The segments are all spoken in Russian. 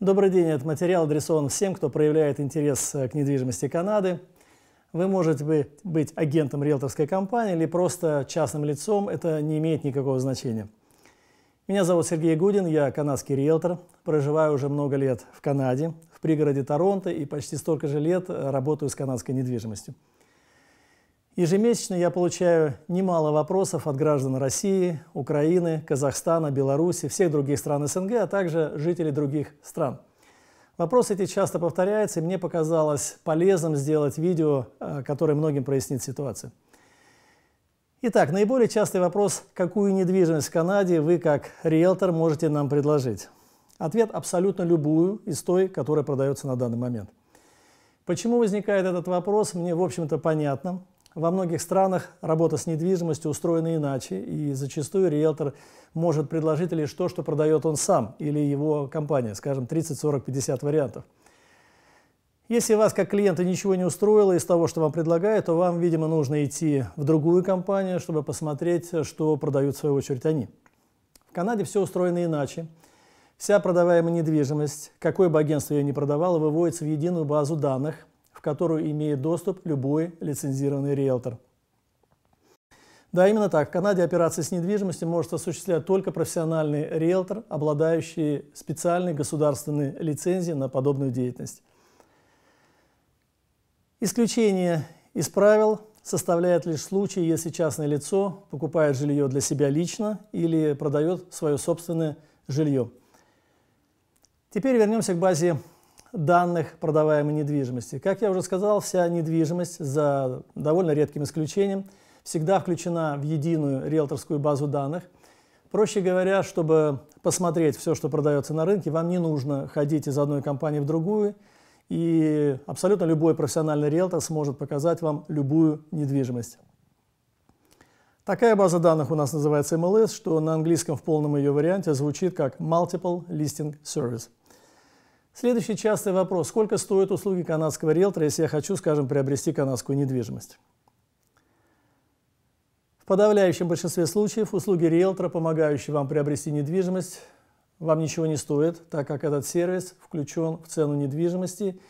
Добрый день, этот материал адресован всем, кто проявляет интерес э, к недвижимости Канады. Вы можете быть, агентом риэлторской компании или просто частным лицом, это не имеет никакого значения. Меня зовут Сергей Гудин, я канадский риэлтор, проживаю уже много лет в Канаде, в пригороде Торонто и почти столько же лет э, работаю с канадской недвижимостью. Ежемесячно я получаю немало вопросов от граждан России, Украины, Казахстана, Беларуси, всех других стран СНГ, а также жителей других стран. Вопросы эти часто повторяются, и мне показалось полезным сделать видео, э, которое многим прояснит ситуацию. Итак, наиболее частый вопрос, какую недвижимость в Канаде вы как риэлтор можете нам предложить? Ответ – абсолютно любую из той, которая продается на данный момент. Почему возникает этот вопрос, мне, в общем-то, понятно. Во многих странах работа с недвижимостью устроена иначе, и зачастую риэлтор может предложить лишь то, что продает он сам или его компания, скажем, 30, 40, 50 вариантов. Если вас как клиента ничего не устроило из того, что вам предлагают, то вам, видимо, нужно идти в другую компанию, чтобы посмотреть, что продают в свою очередь они. В Канаде все устроено иначе. Вся продаваемая недвижимость, какое бы агентство ее ни продавало, выводится в единую базу данных – которую имеет доступ любой лицензированный риэлтор. Да, именно так. В Канаде операции с недвижимостью может осуществлять только профессиональный риэлтор, обладающий специальной государственной лицензией на подобную деятельность. Исключение из правил составляет лишь случай, если частное лицо покупает жилье для себя лично или продает свое собственное жилье. Теперь вернемся к базе данных продаваемой недвижимости. Как я уже сказал, вся недвижимость, за довольно редким исключением, всегда включена в единую риэлторскую базу данных. Проще говоря, чтобы посмотреть все, что продается на рынке, вам не нужно ходить из одной компании в другую, и абсолютно любой профессиональный риэлтор сможет показать вам любую недвижимость. Такая база данных у нас называется MLS, что на английском в полном ее варианте звучит как Multiple Listing Service. Следующий частый вопрос. Сколько стоят услуги канадского риэлтора, если я хочу, скажем, приобрести канадскую недвижимость? В подавляющем большинстве случаев услуги риэлтора, помогающие вам приобрести недвижимость, вам ничего не стоят, так как этот сервис включен в цену недвижимости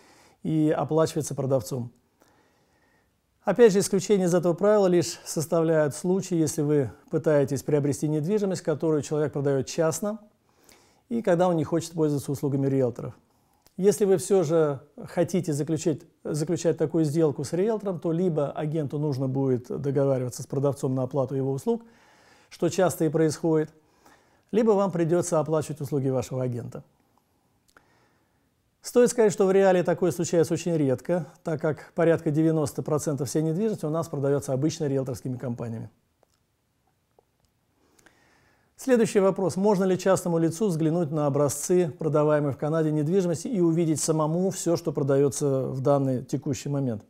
и оплачивается продавцом. Опять же, исключение из этого правила лишь составляют случаи, если вы пытаетесь приобрести недвижимость, которую человек продает частно, и когда он не хочет пользоваться услугами риэлторов. Если вы все же хотите заключить, заключать такую сделку с риэлтором, то либо агенту нужно будет договариваться с продавцом на оплату его услуг, что часто и происходит, либо вам придется оплачивать услуги вашего агента. Стоит сказать, что в реале такое случается очень редко, так как порядка 90% всей недвижимости у нас продается обычно риэлторскими компаниями. Следующий вопрос. Можно ли частному лицу взглянуть на образцы, продаваемой в Канаде недвижимости, и увидеть самому все, что продается в данный текущий момент?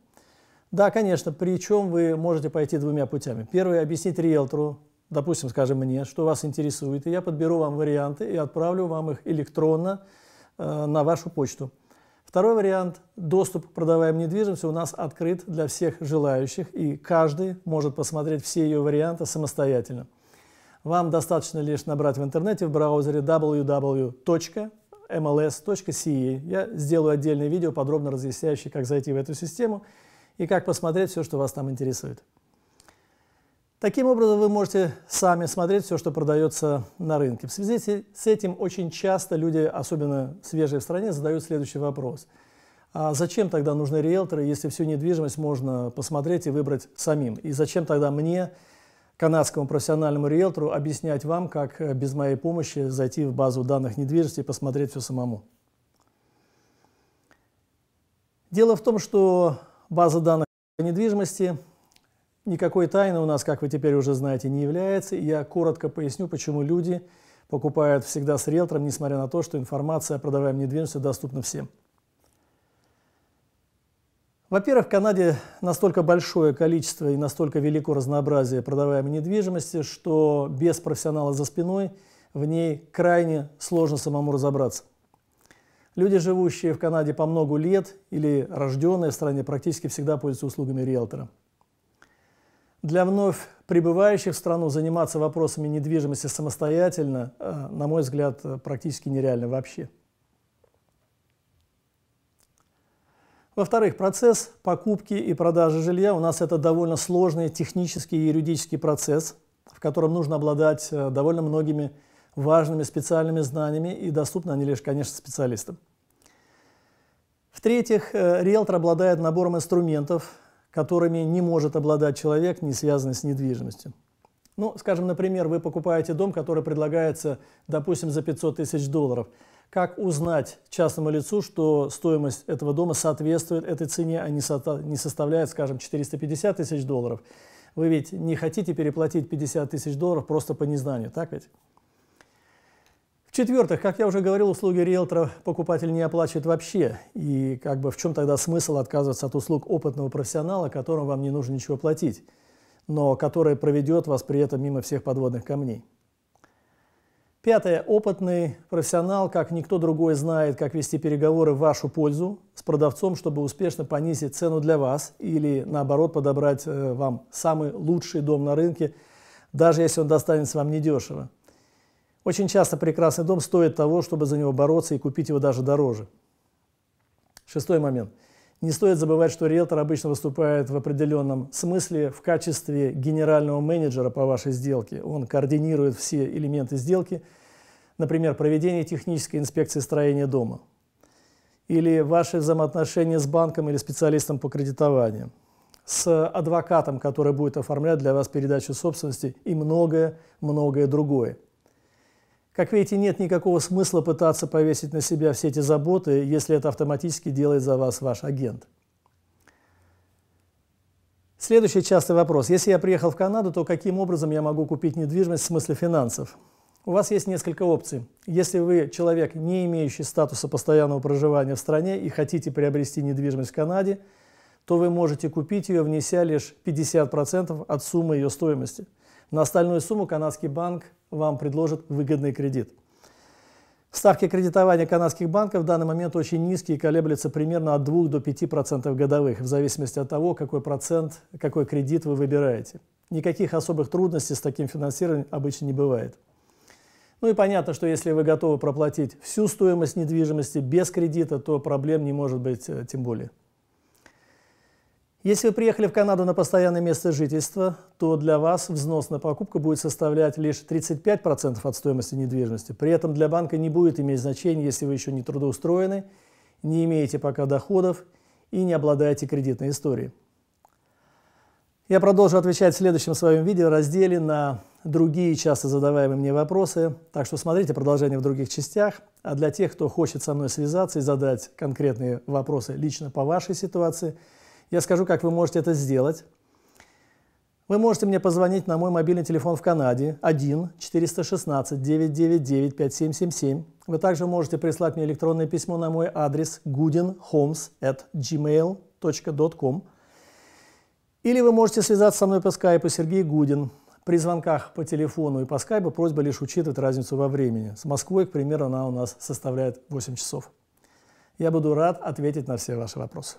Да, конечно. Причем вы можете пойти двумя путями. Первый – объяснить риэлтору, допустим, скажем мне, что вас интересует, и я подберу вам варианты и отправлю вам их электронно э, на вашу почту. Второй вариант – доступ к продаваемой недвижимости у нас открыт для всех желающих, и каждый может посмотреть все ее варианты самостоятельно. Вам достаточно лишь набрать в интернете в браузере www.mls.ca. Я сделаю отдельное видео, подробно разъясняющее, как зайти в эту систему и как посмотреть все, что вас там интересует. Таким образом, вы можете сами смотреть все, что продается на рынке. В связи с этим очень часто люди, особенно свежие в стране, задают следующий вопрос. А зачем тогда нужны риэлторы, если всю недвижимость можно посмотреть и выбрать самим? И зачем тогда мне канадскому профессиональному риэлтору объяснять вам, как э, без моей помощи зайти в базу данных недвижимости и посмотреть все самому. Дело в том, что база данных недвижимости никакой тайны у нас, как вы теперь уже знаете, не является. Я коротко поясню, почему люди покупают всегда с риэлтором, несмотря на то, что информация о продаваемой недвижимости доступна всем. Во-первых, в Канаде настолько большое количество и настолько велико разнообразие продаваемой недвижимости, что без профессионала за спиной в ней крайне сложно самому разобраться. Люди, живущие в Канаде по много лет или рожденные в стране, практически всегда пользуются услугами риэлтора. Для вновь прибывающих в страну заниматься вопросами недвижимости самостоятельно, э, на мой взгляд, э, практически нереально вообще. Во-вторых, процесс покупки и продажи жилья у нас это довольно сложный технический и юридический процесс, в котором нужно обладать э, довольно многими важными специальными знаниями, и доступны они лишь, конечно, специалистам. В-третьих, э, риэлтор обладает набором инструментов, которыми не может обладать человек, не связанный с недвижимостью. Ну, скажем, например, вы покупаете дом, который предлагается, допустим, за 500 тысяч долларов – как узнать частному лицу, что стоимость этого дома соответствует этой цене, а не, составляет, скажем, 450 тысяч долларов? Вы ведь не хотите переплатить 50 тысяч долларов просто по незнанию, так ведь? В-четвертых, как я уже говорил, услуги риэлтора покупатель не оплачивает вообще. И как бы в чем тогда смысл отказываться от услуг опытного профессионала, которому вам не нужно ничего платить, но который проведет вас при этом мимо всех подводных камней? Пятое. Опытный профессионал, как никто другой, знает, как вести переговоры в вашу пользу с продавцом, чтобы успешно понизить цену для вас или, наоборот, подобрать э, вам самый лучший дом на рынке, даже если он достанется вам недешево. Очень часто прекрасный дом стоит того, чтобы за него бороться и купить его даже дороже. Шестой момент – не стоит забывать, что риэлтор обычно выступает в определенном смысле в качестве генерального менеджера по вашей сделке. Он координирует все элементы сделки, например, проведение технической инспекции строения дома или ваши взаимоотношения с банком или специалистом по кредитованию, с адвокатом, который будет оформлять для вас передачу собственности и многое-многое другое. Как видите, нет никакого смысла пытаться повесить на себя все эти заботы, если это автоматически делает за вас ваш агент. Следующий частый вопрос. Если я приехал в Канаду, то каким образом я могу купить недвижимость в смысле финансов? У вас есть несколько опций. Если вы человек, не имеющий статуса постоянного проживания в стране и хотите приобрести недвижимость в Канаде, то вы можете купить ее, внеся лишь 50% от суммы ее стоимости. На остальную сумму канадский банк вам предложит выгодный кредит. Ставки кредитования канадских банков в данный момент очень низкие и колеблются примерно от 2 до 5% годовых, в зависимости от того, какой процент, какой кредит вы выбираете. Никаких особых трудностей с таким финансированием обычно не бывает. Ну и понятно, что если вы готовы проплатить всю стоимость недвижимости без кредита, то проблем не может быть э, тем более. Если вы приехали в Канаду на постоянное место жительства, то для вас взнос на покупку будет составлять лишь 35% от стоимости недвижимости. При этом для банка не будет иметь значения, если вы еще не трудоустроены, не имеете пока доходов и не обладаете кредитной историей. Я продолжу отвечать в следующем своем видео разделе на другие часто задаваемые мне вопросы, так что смотрите продолжение в других частях. А для тех, кто хочет со мной связаться и задать конкретные вопросы лично по вашей ситуации – я скажу, как вы можете это сделать. Вы можете мне позвонить на мой мобильный телефон в Канаде 1 416 999 5777. Вы также можете прислать мне электронное письмо на мой адрес goodinhomes at gmail.com. Или вы можете связаться со мной по скайпу Сергей Гудин. При звонках по телефону и по скайпу просьба лишь учитывать разницу во времени. С Москвой, к примеру, она у нас составляет 8 часов. Я буду рад ответить на все ваши вопросы.